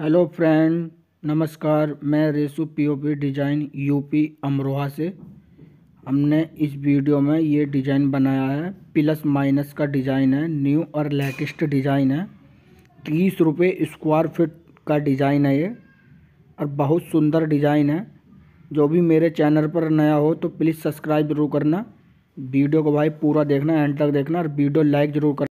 hello friend नमस्कार मैं Resu POP design UP Amroha से हमने इस वीडियो में ये डिज़ाइन बनाया है प्लस माइनस का डिज़ाइन है न्यू और लेटेस्ट डिज़ाइन है तीस रुपये स्क्वायर फिट का डिज़ाइन है ये और बहुत सुंदर डिज़ाइन है जो भी मेरे चैनल पर नया हो तो प्लीज़ सब्सक्राइब जरूर करना वीडियो को भाई पूरा देखना एंड तक देखना और वीडियो लाइक ज़रूर करना